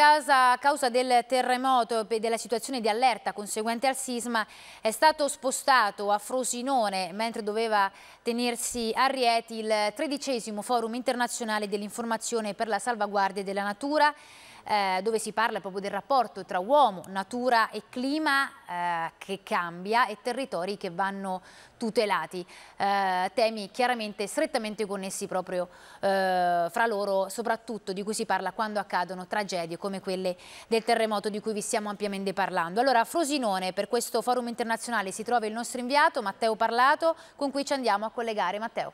a causa del terremoto e della situazione di allerta conseguente al sisma è stato spostato a Frosinone mentre doveva tenersi a Rieti il tredicesimo forum internazionale dell'informazione per la salvaguardia della natura eh, dove si parla proprio del rapporto tra uomo, natura e clima eh, che cambia e territori che vanno tutelati. Eh, temi chiaramente strettamente connessi proprio eh, fra loro, soprattutto di cui si parla quando accadono tragedie come quelle del terremoto di cui vi stiamo ampiamente parlando. Allora a Frosinone per questo forum internazionale si trova il nostro inviato Matteo Parlato con cui ci andiamo a collegare. Matteo.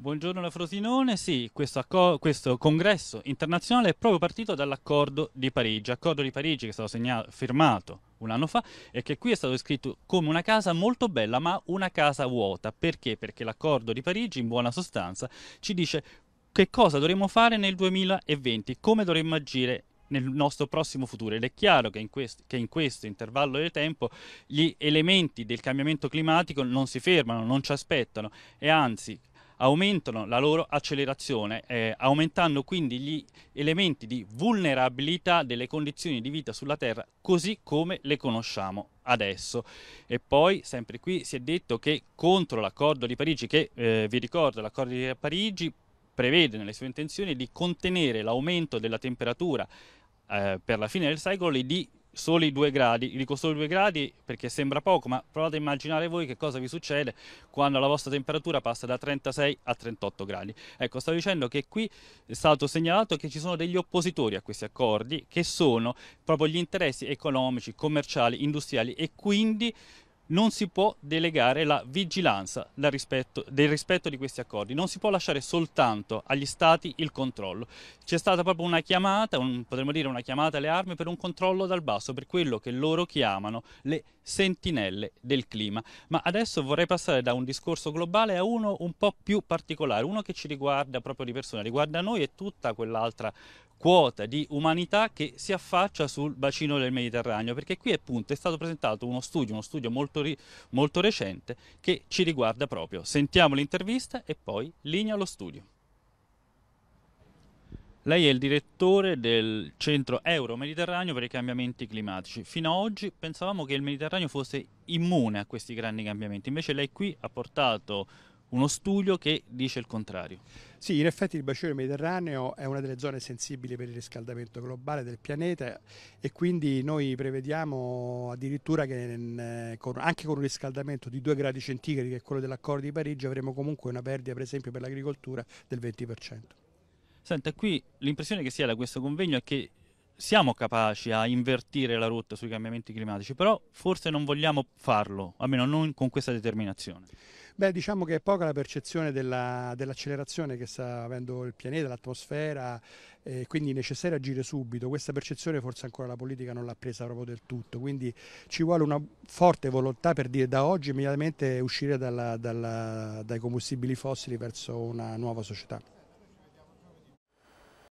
Buongiorno da Frosinone, sì, questo, questo, congresso internazionale è proprio partito dall'accordo di Parigi, accordo di Parigi che è stato firmato un anno fa e che qui è stato descritto come una casa molto bella ma una casa vuota, perché? Perché l'accordo di Parigi in buona sostanza ci dice che cosa dovremmo fare nel 2020, come dovremmo agire nel nostro prossimo futuro ed è chiaro che in, questo, che in, questo intervallo di tempo gli elementi del cambiamento climatico non si fermano, non ci aspettano e anzi aumentano la loro accelerazione, eh, aumentando quindi gli elementi di vulnerabilità delle condizioni di vita sulla Terra così come le conosciamo adesso. E poi, sempre qui, si è detto che contro l'accordo di Parigi, che eh, vi ricordo, l'accordo di Parigi prevede nelle sue intenzioni di contenere l'aumento della temperatura eh, per la fine del secolo e di soli 2 gradi, dico solo 2 gradi perché sembra poco, ma provate a immaginare voi che cosa vi succede quando la vostra temperatura passa da 36 a 38 gradi. Ecco, stavo dicendo che qui è stato segnalato che ci sono degli oppositori a questi accordi, che sono proprio gli interessi economici, commerciali, industriali e quindi non si può delegare la vigilanza del rispetto, del rispetto, di questi accordi, non si può lasciare soltanto agli Stati il controllo. C'è stata proprio una chiamata, un, potremmo dire una chiamata alle armi per un controllo dal basso, per quello che loro chiamano le sentinelle del clima. Ma adesso vorrei passare da un discorso globale a uno un po' più particolare, uno che ci riguarda proprio di persona, riguarda noi e tutta quell'altra quota di umanità che si affaccia sul bacino del Mediterraneo, perché qui appunto è stato presentato uno studio, uno studio molto, molto recente che ci riguarda proprio. Sentiamo l'intervista e poi linea allo studio. Lei è il direttore del Centro Euro-Mediterraneo per i cambiamenti climatici. Fino ad oggi pensavamo che il Mediterraneo fosse immune a questi grandi cambiamenti, invece lei qui ha portato uno studio che dice il contrario. Sì, in effetti il bacino mediterraneo è una delle zone sensibili per il riscaldamento globale del pianeta e quindi noi prevediamo addirittura che anche con un riscaldamento di 2 gradi centigradi, che è quello dell'accordo di Parigi, avremo comunque una perdita per esempio per l'agricoltura del 20%. Senta, qui l'impressione che si ha da questo convegno è che siamo capaci a invertire la rotta sui cambiamenti climatici, però forse non vogliamo farlo, almeno non con questa determinazione. Beh, diciamo che è poca la percezione dell'accelerazione che sta avendo il pianeta, l'atmosfera, eh, quindi è necessario agire subito. Questa percezione forse ancora la politica non l'ha presa proprio del tutto, quindi ci vuole una forte volontà per dire da oggi immediatamente uscire dalla, dalla, dai combustibili fossili verso una nuova società.